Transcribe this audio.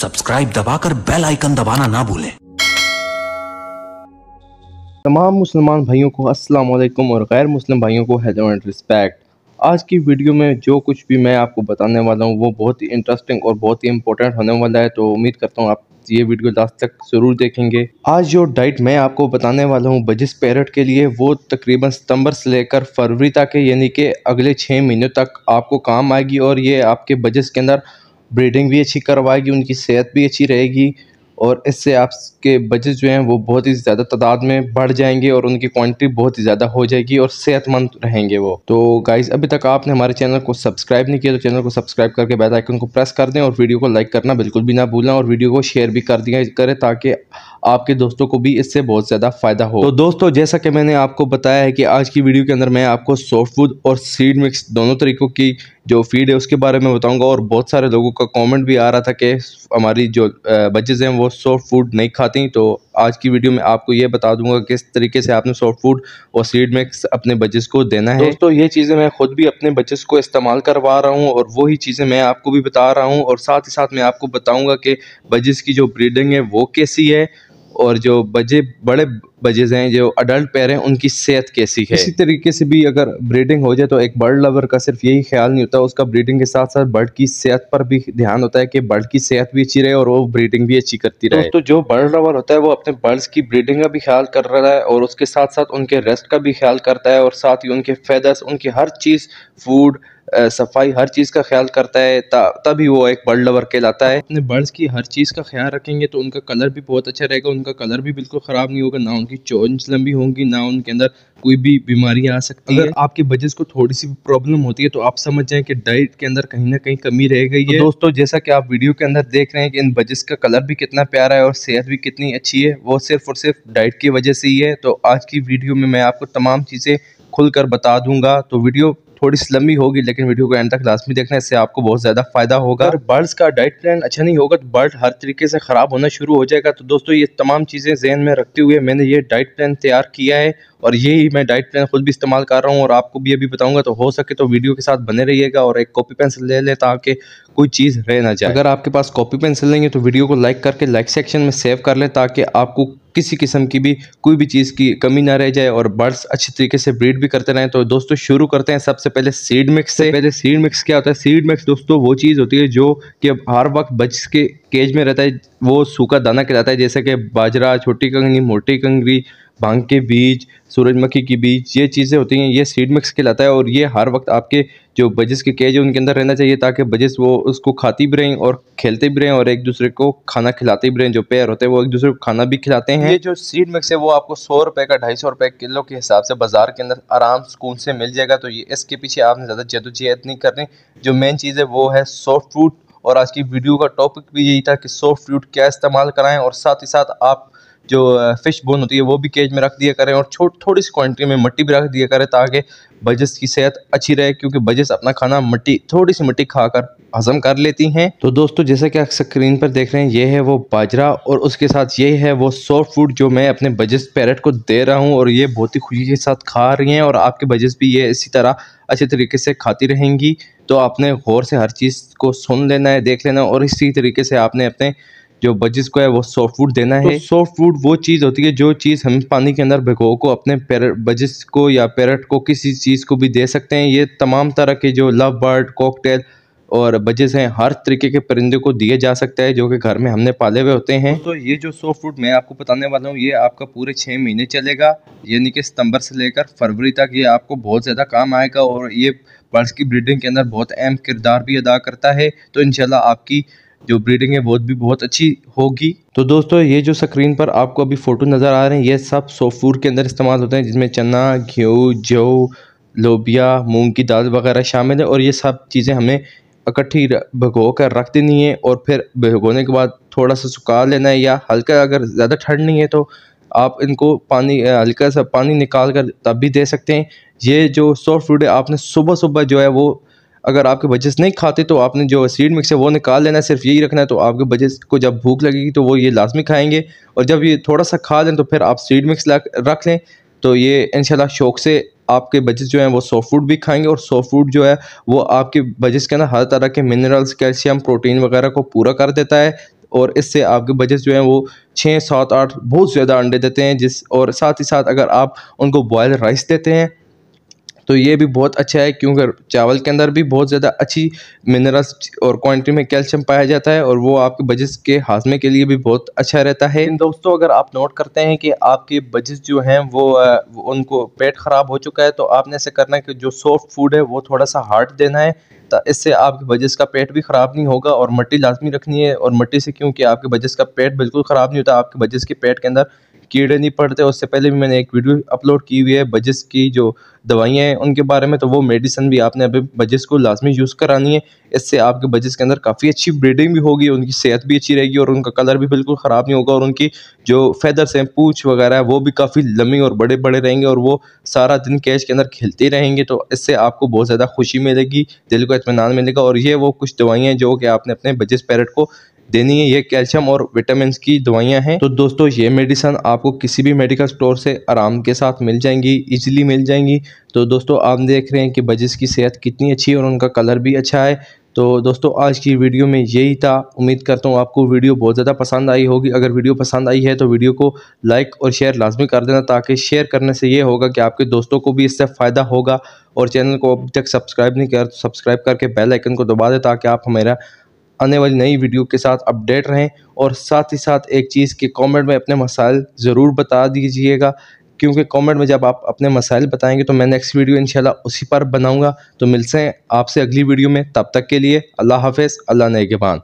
subscribe दबाकर bell icon दबाना ना भूलें तमाम मुसलमान भाइयों को अस्सलाम वालेकुम और गैर मुस्लिम भाइयों को हेलो एंड रिस्पेक्ट आज की वीडियो में जो कुछ भी मैं आपको बताने वाला हूँ वो बहुत ही इंटरेस्टिंग और बहुत ही इंपॉर्टेंट होने वाला है तो उम्मीद करता हूँ आप ये वीडियो लास्ट तक ज़रूर देखेंगे आज जो डाइट मैं आपको बताने वाला हूँ बजिस पैरट के लिए वो तकरीबन सितंबर से लेकर फरवरी तक है यानी कि अगले छः महीनों तक आपको काम आएगी और ये आपके बजट के अंदर ब्रीडिंग भी अच्छी करवाएगी उनकी सेहत भी अच्छी रहेगी और इससे आपके बजट जो हैं वो बहुत ही ज़्यादा तादाद में बढ़ जाएंगे और उनकी क्वांटिटी बहुत ही ज़्यादा हो जाएगी और सेहतमंद रहेंगे वो तो गाइज़ अभी तक आपने हमारे चैनल को सब्सक्राइब नहीं किया तो चैनल को सब्सक्राइब करके बेल आइकन को प्रेस कर दें और वीडियो को लाइक करना बिल्कुल भी ना भूलना और वीडियो को शेयर भी कर दिया करें ताकि आपके दोस्तों को भी इससे बहुत ज़्यादा फ़ायदा हो तो दोस्तों जैसा कि मैंने आपको बताया है कि आज की वीडियो के अंदर मैं आपको सॉफ्टवुड और सीड मिक्स दोनों तरीकों की जो फीड है उसके बारे में बताऊंगा और बहुत सारे लोगों का कमेंट भी आ रहा था कि हमारी जो बजेज़ हैं वो सॉफ्ट फूड नहीं खाती तो आज की वीडियो में आपको ये बता दूंगा किस तरीके से आपने सॉफ्ट फूड और सीड मिक्स अपने बच्चेस को देना है दोस्तों ये चीज़ें मैं खुद भी अपने बच्चेस को इस्तेमाल करवा रहा हूँ और वही चीज़ें मैं आपको भी बता रहा हूँ और साथ ही साथ मैं आपको बताऊँगा कि बजेस की जो ब्रीडिंग है वो कैसी है और जो बजे बड़े बजेज हैं जो अडल्ट पैर हैं उनकी सेहत कैसी है इसी तरीके से भी अगर ब्रीडिंग हो जाए तो एक बर्ड लवर का सिर्फ यही ख्याल नहीं होता उसका ब्रीडिंग के साथ साथ बर्ड की सेहत पर भी ध्यान होता है कि बर्ड की सेहत भी अच्छी रहे और वो ब्रीडिंग भी अच्छी करती तो रहे तो जो बर्ड लवर होता है वो अपने बर्ड्स की ब्रीडिंग का भी ख्याल कर रहा है और उसके साथ साथ उनके रेस्ट का भी ख्याल करता है और साथ ही उनके फैदर्स उनकी हर चीज़ फूड सफाई हर चीज़ का ख्याल करता है तभी वो एक बर्ड लवर कहलाता है अपने बर्ड्स की हर चीज़ का ख्याल रखेंगे तो उनका कलर भी बहुत अच्छा रहेगा उनका कलर भी बिल्कुल ख़राब नहीं होगा ना उनकी चोंच लंबी होंगी ना उनके अंदर कोई भी बीमारी आ सकती अगर है अगर आपके बजट को थोड़ी सी प्रॉब्लम होती है तो आप समझ जाएं कि डाइट के अंदर कहीं ना कहीं कमी रह गई तो है तो दोस्तों जैसा कि आप वीडियो के अंदर देख रहे हैं कि इन बजट का कलर भी कितना प्यारा है और सेहत भी कितनी अच्छी है वो सिर्फ और सिर्फ डाइट की वजह से ही है तो आज की वीडियो में मैं आपको तमाम चीज़ें खुलकर बता दूंगा तो वीडियो थोड़ी सी लंबी होगी लेकिन वीडियो को एंड तक में देखना इससे आपको बहुत ज़्यादा फायदा होगा अगर बर्ड्स का डाइट प्लान अच्छा नहीं होगा तो बर्ड हर तरीके से ख़राब होना शुरू हो जाएगा तो दोस्तों ये तमाम चीज़ें जहन में रखते हुए मैंने ये डाइट प्लान तैयार किया है और यही मैं डाइट प्लान खुद भी इस्तेमाल कर रहा हूँ और आपको भी अभी बताऊँगा तो हो सके तो वीडियो के साथ बने रहिएगा और एक कॉपी पेंसिल ले लें ताकि कोई चीज़ रह ना जाए अगर आपके पास कॉपी पेंसिल लेंगे तो वीडियो को लाइक करके लाइक सेक्शन में सेव कर लें ताकि आपको किसी किस्म की भी कोई भी चीज़ की कमी ना रह जाए और बर्ड्स अच्छे तरीके से ब्रीड भी करते रहें तो दोस्तों शुरू करते हैं सबसे पहले सीड मिक्स से पहले सीड मिक्स क्या होता है सीड मिक्स दोस्तों वो चीज़ होती है जो कि अब हर वक्त बच के केज में रहता है वो सूखा दाना कहलाता है जैसे कि बाजरा छोटी कंगनी मोटी कंगरी भांग के बीज सूरजमुखी की बीज ये चीज़ें होती हैं ये सीड मिक्स कहलाता है और ये हर वक्त आपके जो बजस के केज है उनके अंदर रहना चाहिए ताकि बजस वो उसको खाती भी रहें और खेलते भी रहें और एक दूसरे को खाना खिलाते भी रहें जो पेयर होते हैं वो एक दूसरे को खाना भी खिलाते हैं ये जो सीड मिक्स है वो आपको सौ रुपये का ढाई सौ रुपये किलो के हिसाब से बाजार के अंदर आराम सुकून से मिल जाएगा तो ये इसके पीछे आपने ज़्यादा जदोजहद नहीं करनी जो मेन चीज़ है वो है सॉफ्ट फ्रूट और आज की वीडियो का टॉपिक भी यही था कि सॉफ्ट फ्रूट क्या इस्तेमाल कराएं और साथ ही साथ आप जो फ़िश बोन होती है वो भी केज में रख दिया करें और छोट थोड़ी सी क्वान्टिटी में मट्टी भी रख दिया करें ताकि बजस की सेहत अच्छी रहे क्योंकि बजस अपना खाना मट्टी थोड़ी सी मट्टी खाकर हजम कर लेती हैं तो दोस्तों जैसे कि आप स्क्रीन पर देख रहे हैं ये है वो बाजरा और उसके साथ ये है वो सॉफ्ट फूड जो मैं अपने बजस पैरेट को दे रहा हूँ और ये बहुत ही खुशी के साथ खा रही हैं और आपके बजस भी ये इसी तरह अच्छे तरीके से खाती रहेंगी तो आपने गौर से हर चीज़ को सुन लेना है देख लेना और इसी तरीके से आपने अपने जो बजिस को है वो सॉफ्ट फूड देना तो है तो सॉफ्ट फूड वो चीज़ होती है जो चीज़ हम पानी के अंदर भिगो को अपने बजिस को या पैरट को किसी चीज़ को भी दे सकते हैं ये तमाम तरह के जो लव बर्ड कॉकटेल और बजिस हैं हर तरीके के परिंदे को दिए जा सकता है जो कि घर में हमने पाले हुए होते हैं तो ये जो सॉफ्ट फूड मैं आपको बताने वाला हूँ ये आपका पूरे छः महीने चलेगा यानी कि सितंबर से लेकर फरवरी तक ये आपको बहुत ज़्यादा काम आएगा और ये बर्ड्स की ब्रीडिंग के अंदर बहुत अहम किरदार भी अदा करता है तो इनशाला आपकी जो ब्रीडिंग है वो भी बहुत अच्छी होगी तो दोस्तों ये जो स्क्रीन पर आपको अभी फ़ोटो नज़र आ रहे हैं ये सब सोफूर के अंदर इस्तेमाल होते हैं जिसमें चना गेहूँ जौ लोबिया मूंग की दाल वगैरह शामिल है और ये सब चीज़ें हमें इकट्ठी भगो कर रख देनी है और फिर भगोने के बाद थोड़ा सा सुखा लेना है या हल्का अगर ज़्यादा ठंड नहीं है तो आप इनको पानी हल्का सा पानी निकाल कर तब भी दे सकते हैं ये जो सॉफ्ट फूड है आपने सुबह सुबह जो है वो अगर आपके बजेस नहीं खाते तो आपने जो सीड मिक्स है वो निकाल लेना सिर्फ यही रखना है तो आपके बजेस को जब भूख लगेगी तो वो ये लाजमी खाएंगे और जब ये थोड़ा सा खा लें तो फिर आप सीड मिक्स रख लें तो ये इनशाला शौक से आपके बजट जो हैं वो सॉफ्ट फूड भी खाएंगे और सॉफ्ट फूड जो है वो आपके बजट के अंदर हर तरह के मिनरल्स कैल्शियम प्रोटीन वगैरह को पूरा कर देता है और इससे आपके बजट जो हैं वो छः सात आठ बहुत ज़्यादा अंडे देते हैं जिस और साथ ही साथ अगर आप उनको बॉयल राइस देते हैं तो ये भी बहुत अच्छा है क्योंकि चावल के अंदर भी बहुत ज़्यादा अच्छी मिनरल्स और क्वान्टिटी में कैल्शियम पाया जाता है और वो आपके बजट के हाजमे के लिए भी बहुत अच्छा रहता है दोस्तों अगर आप नोट करते हैं कि आपके बजट जो हैं वो, वो उनको पेट ख़राब हो चुका है तो आपने ऐसे करना है कि जो सॉफ्ट फूड है वो थोड़ा सा हार्ड देना है इससे आपके बजट का पेट भी ख़राब नहीं होगा और मट्टी लाजमी रखनी है और मट्टी से क्योंकि आपके बजस का पेट बिल्कुल ख़राब नहीं होता आपके बजट के पेट के अंदर कीड़े नहीं पड़ते उससे पहले भी मैंने एक वीडियो अपलोड की हुई है बजस की जो दवाइयाँ हैं उनके बारे में तो वो मेडिसिन भी आपने अभी बजस को लाजमी यूज़ करानी है इससे आपके बजस के अंदर काफ़ी अच्छी ब्रीडिंग भी होगी उनकी सेहत भी अच्छी रहेगी और उनका कलर भी बिल्कुल ख़राब नहीं होगा और उनकी जो फैदर्स हैं पूछ वगैरह है वो भी काफ़ी लम्बी और बड़े बड़े रहेंगे और वो सारा दिन कैश के अंदर खेलते रहेंगे तो इससे आपको बहुत ज़्यादा खुशी मिलेगी दिल को इतमान मिलेगा और ये वो कुछ दवाइयाँ जो कि आपने अपने बजस पैरट को देनी है ये कैल्शियम और विटामिन की दवाइयाँ हैं तो दोस्तों ये मेडिसन आपको किसी भी मेडिकल स्टोर से आराम के साथ मिल जाएंगी इजीली मिल जाएंगी तो दोस्तों आप देख रहे हैं कि बजिस की सेहत कितनी अच्छी है और उनका कलर भी अच्छा है तो दोस्तों आज की वीडियो में यही था उम्मीद करता हूँ आपको वीडियो बहुत ज़्यादा पसंद आई होगी अगर वीडियो पसंद आई है तो वीडियो को लाइक और शेयर लाजमी कर देना ताकि शेयर करने से ये होगा कि आपके दोस्तों को भी इससे फ़ायदा होगा और चैनल को अभी तक सब्सक्राइब नहीं किया तो सब्सक्राइब करके बेल आइकन को दबा दें ताकि आप हमारा आने वाली नई वीडियो के साथ अपडेट रहें और साथ ही साथ एक चीज़ के कमेंट में अपने मसाइल ज़रूर बता दीजिएगा क्योंकि कमेंट में जब आप अपने मसाइल बताएंगे तो मैं नेक्स्ट वीडियो इंशाल्लाह उसी पर बनाऊंगा तो मिलते हैं आपसे अगली वीडियो में तब तक के लिए अल्लाह हाफिज़ अल्लाह नगेबान